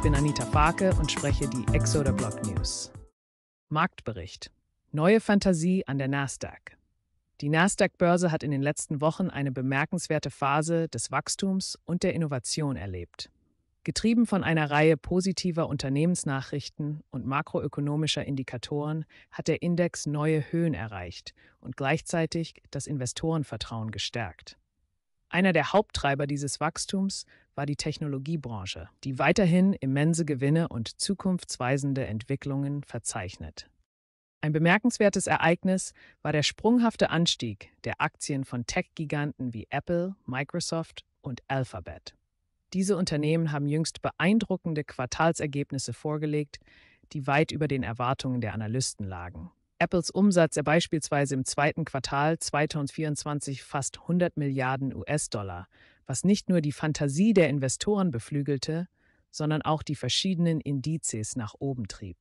Ich bin Anita Farke und spreche die Exoder Block News. Marktbericht. Neue Fantasie an der Nasdaq. Die Nasdaq-Börse hat in den letzten Wochen eine bemerkenswerte Phase des Wachstums und der Innovation erlebt. Getrieben von einer Reihe positiver Unternehmensnachrichten und makroökonomischer Indikatoren hat der Index neue Höhen erreicht und gleichzeitig das Investorenvertrauen gestärkt. Einer der Haupttreiber dieses Wachstums war die Technologiebranche, die weiterhin immense Gewinne und zukunftsweisende Entwicklungen verzeichnet. Ein bemerkenswertes Ereignis war der sprunghafte Anstieg der Aktien von Tech-Giganten wie Apple, Microsoft und Alphabet. Diese Unternehmen haben jüngst beeindruckende Quartalsergebnisse vorgelegt, die weit über den Erwartungen der Analysten lagen. Apples Umsatz, er beispielsweise im zweiten Quartal 2024 fast 100 Milliarden US-Dollar, was nicht nur die Fantasie der Investoren beflügelte, sondern auch die verschiedenen Indizes nach oben trieb.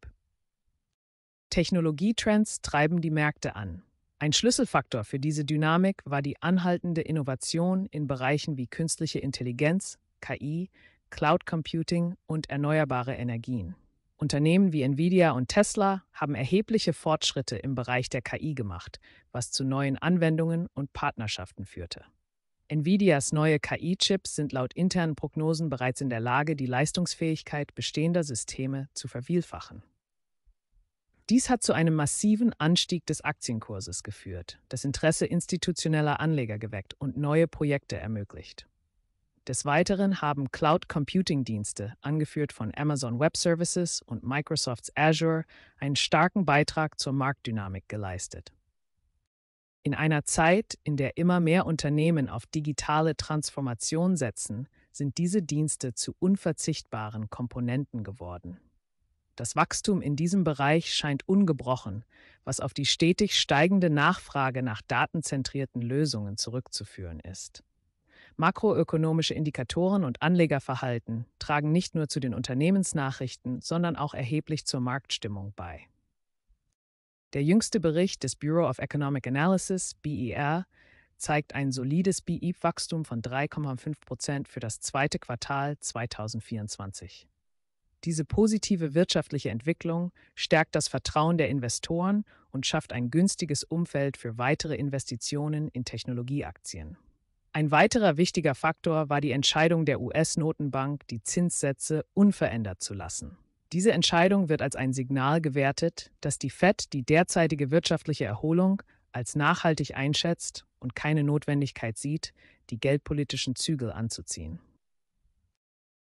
Technologietrends treiben die Märkte an. Ein Schlüsselfaktor für diese Dynamik war die anhaltende Innovation in Bereichen wie künstliche Intelligenz, KI, Cloud Computing und erneuerbare Energien. Unternehmen wie Nvidia und Tesla haben erhebliche Fortschritte im Bereich der KI gemacht, was zu neuen Anwendungen und Partnerschaften führte. Nvidias neue KI-Chips sind laut internen Prognosen bereits in der Lage, die Leistungsfähigkeit bestehender Systeme zu vervielfachen. Dies hat zu einem massiven Anstieg des Aktienkurses geführt, das Interesse institutioneller Anleger geweckt und neue Projekte ermöglicht. Des Weiteren haben Cloud Computing Dienste, angeführt von Amazon Web Services und Microsofts Azure, einen starken Beitrag zur Marktdynamik geleistet. In einer Zeit, in der immer mehr Unternehmen auf digitale Transformation setzen, sind diese Dienste zu unverzichtbaren Komponenten geworden. Das Wachstum in diesem Bereich scheint ungebrochen, was auf die stetig steigende Nachfrage nach datenzentrierten Lösungen zurückzuführen ist. Makroökonomische Indikatoren und Anlegerverhalten tragen nicht nur zu den Unternehmensnachrichten, sondern auch erheblich zur Marktstimmung bei. Der jüngste Bericht des Bureau of Economic Analysis, BER, zeigt ein solides BI-Wachstum von 3,5 Prozent für das zweite Quartal 2024. Diese positive wirtschaftliche Entwicklung stärkt das Vertrauen der Investoren und schafft ein günstiges Umfeld für weitere Investitionen in Technologieaktien. Ein weiterer wichtiger Faktor war die Entscheidung der US-Notenbank, die Zinssätze unverändert zu lassen. Diese Entscheidung wird als ein Signal gewertet, dass die Fed die derzeitige wirtschaftliche Erholung als nachhaltig einschätzt und keine Notwendigkeit sieht, die geldpolitischen Zügel anzuziehen.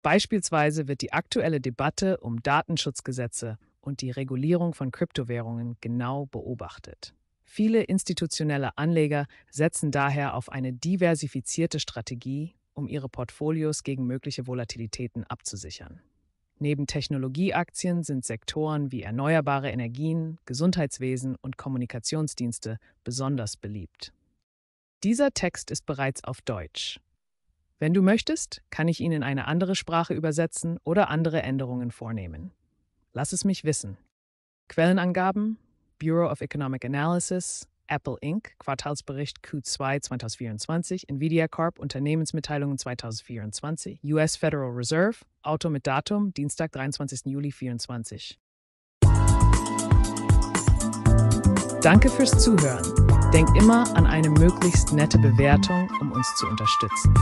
Beispielsweise wird die aktuelle Debatte um Datenschutzgesetze und die Regulierung von Kryptowährungen genau beobachtet. Viele institutionelle Anleger setzen daher auf eine diversifizierte Strategie, um ihre Portfolios gegen mögliche Volatilitäten abzusichern. Neben Technologieaktien sind Sektoren wie erneuerbare Energien, Gesundheitswesen und Kommunikationsdienste besonders beliebt. Dieser Text ist bereits auf Deutsch. Wenn du möchtest, kann ich ihn in eine andere Sprache übersetzen oder andere Änderungen vornehmen. Lass es mich wissen. Quellenangaben Bureau of Economic Analysis, Apple Inc., Quartalsbericht Q2 2024, Nvidia Corp., Unternehmensmitteilungen 2024, US Federal Reserve, Auto mit Datum, Dienstag, 23. Juli 2024. Danke fürs Zuhören. Denkt immer an eine möglichst nette Bewertung, um uns zu unterstützen.